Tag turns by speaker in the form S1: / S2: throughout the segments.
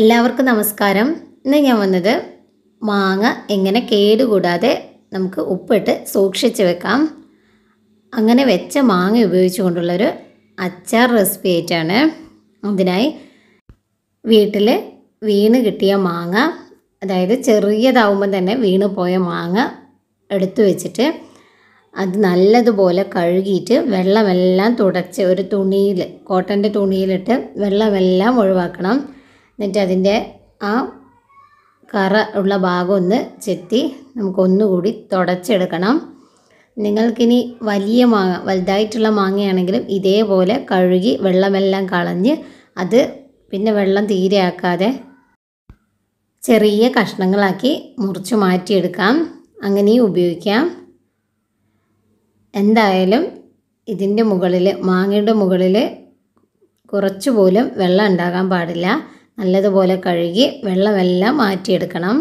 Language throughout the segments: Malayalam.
S1: എല്ലാവർക്കും നമസ്കാരം ഇന്ന് ഞാൻ വന്നത് മാങ്ങ എങ്ങനെ കേടുകൂടാതെ നമുക്ക് ഉപ്പിട്ട് സൂക്ഷിച്ച് വെക്കാം അങ്ങനെ വെച്ച മാങ്ങ ഉപയോഗിച്ചുകൊണ്ടുള്ളൊരു അച്ചാർ റെസിപ്പി ആയിട്ടാണ് അതിനായി വീട്ടിൽ വീണ് കിട്ടിയ മാങ്ങ അതായത് ചെറിയതാവുമ്പം തന്നെ വീണ് പോയ മാങ്ങ എടുത്തു വെച്ചിട്ട് അത് നല്ലതുപോലെ കഴുകിയിട്ട് വെള്ളമെല്ലാം തുടച്ച് ഒരു തുണിയിൽ കോട്ടൻ്റെ തുണിയിലിട്ട് വെള്ളമെല്ലാം ഒഴിവാക്കണം എന്നിട്ട് അതിൻ്റെ ആ കറ ഉള്ള ഭാഗം ഒന്ന് ചെത്തി നമുക്കൊന്നുകൂടി തുടച്ചെടുക്കണം നിങ്ങൾക്കിനി വലിയ മാങ്ങ വലുതായിട്ടുള്ള മാങ്ങയാണെങ്കിലും ഇതേപോലെ കഴുകി വെള്ളമെല്ലാം കളഞ്ഞ് അത് പിന്നെ വെള്ളം തീരെ ആക്കാതെ ചെറിയ കഷ്ണങ്ങളാക്കി മുറിച്ച് മാറ്റിയെടുക്കാം അങ്ങനെയും ഉപയോഗിക്കാം എന്തായാലും ഇതിൻ്റെ മുകളിൽ മാങ്ങയുടെ മുകളിൽ കുറച്ച് പോലും വെള്ളം ഉണ്ടാകാൻ പാടില്ല നല്ലതുപോലെ കഴുകി വെള്ളമെല്ലാം മാറ്റിയെടുക്കണം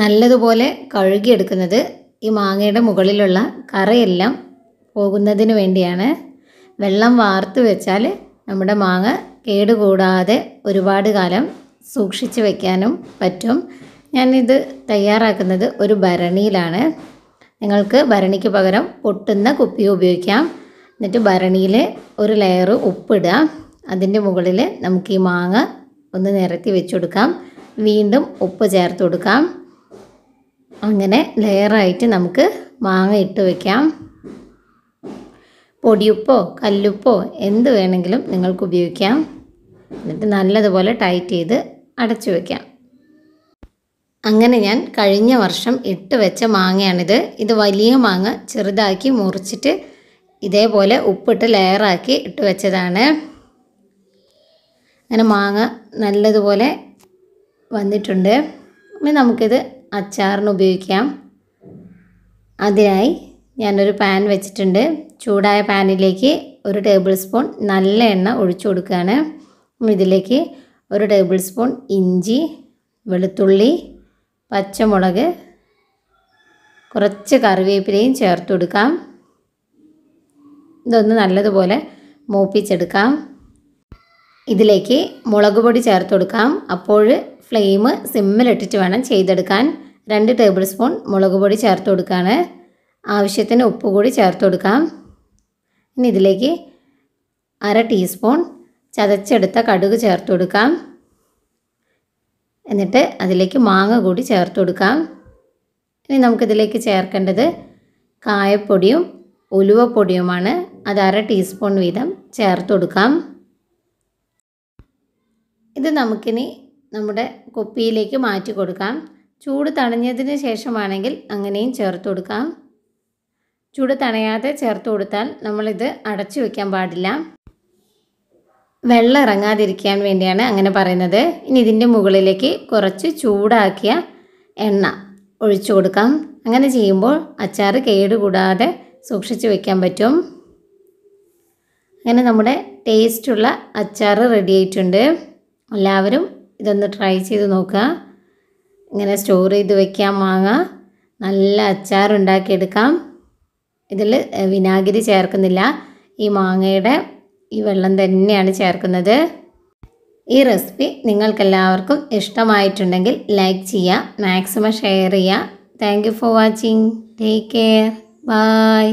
S1: നല്ലതുപോലെ കഴുകിയെടുക്കുന്നത് ഈ മാങ്ങയുടെ മുകളിലുള്ള കറയെല്ലാം പോകുന്നതിന് വേണ്ടിയാണ് വെള്ളം വാർത്ത് വെച്ചാൽ നമ്മുടെ മാങ്ങ കേടുകൂടാതെ ഒരുപാട് കാലം സൂക്ഷിച്ച് വയ്ക്കാനും പറ്റും ഞാനിത് തയ്യാറാക്കുന്നത് ഒരു ഭരണിയിലാണ് നിങ്ങൾക്ക് ഭരണിക്ക് പകരം പൊട്ടുന്ന കുപ്പി ഉപയോഗിക്കാം എന്നിട്ട് ഭരണിയിൽ ഒരു ലെയർ ഉപ്പിടുക അതിൻ്റെ മുകളിൽ നമുക്ക് ഈ മാങ്ങ ഒന്ന് നിരത്തി വെച്ച് കൊടുക്കാം വീണ്ടും ഉപ്പ് ചേർത്ത് കൊടുക്കാം അങ്ങനെ ലെയറായിട്ട് നമുക്ക് മാങ്ങ ഇട്ട് വയ്ക്കാം പൊടിയുപ്പോ കല്ലുപ്പോ എന്ത് വേണമെങ്കിലും നിങ്ങൾക്ക് ഉപയോഗിക്കാം എന്നിട്ട് നല്ലതുപോലെ ടൈറ്റ് ചെയ്ത് അടച്ചു വയ്ക്കാം അങ്ങനെ ഞാൻ കഴിഞ്ഞ വർഷം ഇട്ട് വെച്ച മാങ്ങയാണിത് ഇത് വലിയ മാങ്ങ ചെറുതാക്കി മുറിച്ചിട്ട് ഇതേപോലെ ഉപ്പിട്ട് ലെയറാക്കി ഇട്ട് വെച്ചതാണ് അങ്ങനെ മാങ്ങ നല്ലതുപോലെ വന്നിട്ടുണ്ട് ഇനി നമുക്കിത് അച്ചാറിന് ഉപയോഗിക്കാം അതിനായി ഞാനൊരു പാൻ വെച്ചിട്ടുണ്ട് ചൂടായ പാനിലേക്ക് ഒരു ടേബിൾ സ്പൂൺ നല്ല എണ്ണ ഒഴിച്ചു കൊടുക്കുകയാണ് ഇതിലേക്ക് ഒരു ടേബിൾ സ്പൂൺ ഇഞ്ചി വെളുത്തുള്ളി പച്ചമുളക് കുറച്ച് കറിവേപ്പിലയും ചേർത്ത് കൊടുക്കാം ഇതൊന്ന് നല്ലതുപോലെ മൂപ്പിച്ചെടുക്കാം ഇതിലേക്ക് മുളക് പൊടി ചേർത്ത് കൊടുക്കാം അപ്പോൾ ഫ്ലെയിം സിമ്മിലിട്ടിട്ട് വേണം ചെയ്തെടുക്കാൻ രണ്ട് ടേബിൾ സ്പൂൺ മുളക് പൊടി ചേർത്ത് കൊടുക്കുകയാണ് ആവശ്യത്തിന് ഉപ്പ് കൂടി ചേർത്ത് കൊടുക്കാം ഇനി ഇതിലേക്ക് അര ടീസ്പൂൺ ചതച്ചെടുത്ത കടുക് ചേർത്ത് കൊടുക്കാം എന്നിട്ട് അതിലേക്ക് മാങ്ങ കൂടി ചേർത്ത് കൊടുക്കാം ഇനി നമുക്കിതിലേക്ക് ചേർക്കേണ്ടത് കായപ്പൊടിയും ഉലുവപ്പൊടിയുമാണ് അത് അര ടീസ്പൂൺ വീതം ചേർത്ത് കൊടുക്കാം ഇത് നമുക്കിനി നമ്മുടെ കുപ്പിയിലേക്ക് മാറ്റി കൊടുക്കാം ചൂട് തണഞ്ഞതിന് ശേഷമാണെങ്കിൽ അങ്ങനെയും ചേർത്ത് കൊടുക്കാം ചൂട് തണയാതെ ചേർത്ത് കൊടുത്താൽ നമ്മളിത് അടച്ചു വയ്ക്കാൻ പാടില്ല വെള്ളം ഇറങ്ങാതിരിക്കാൻ വേണ്ടിയാണ് അങ്ങനെ പറയുന്നത് ഇനി ഇതിൻ്റെ മുകളിലേക്ക് കുറച്ച് ചൂടാക്കിയ എണ്ണ ഒഴിച്ചു കൊടുക്കാം അങ്ങനെ ചെയ്യുമ്പോൾ അച്ചാർ കേടുകൂടാതെ സൂക്ഷിച്ച് വയ്ക്കാൻ പറ്റും അങ്ങനെ നമ്മുടെ ടേസ്റ്റുള്ള അച്ചാർ റെഡി ആയിട്ടുണ്ട് എല്ലാവരും ഇതൊന്ന് ട്രൈ ചെയ്ത് നോക്കുക ഇങ്ങനെ സ്റ്റോർ ചെയ്ത് വെക്കാൻ മാങ്ങ നല്ല അച്ചാർ ഉണ്ടാക്കിയെടുക്കാം ഇതിൽ വിനാഗിരി ചേർക്കുന്നില്ല ഈ മാങ്ങയുടെ ഈ വെള്ളം തന്നെയാണ് ചേർക്കുന്നത് ഈ റെസിപ്പി നിങ്ങൾക്കെല്ലാവർക്കും ഇഷ്ടമായിട്ടുണ്ടെങ്കിൽ ലൈക്ക് ചെയ്യുക മാക്സിമം ഷെയർ ചെയ്യുക thank you for watching take care by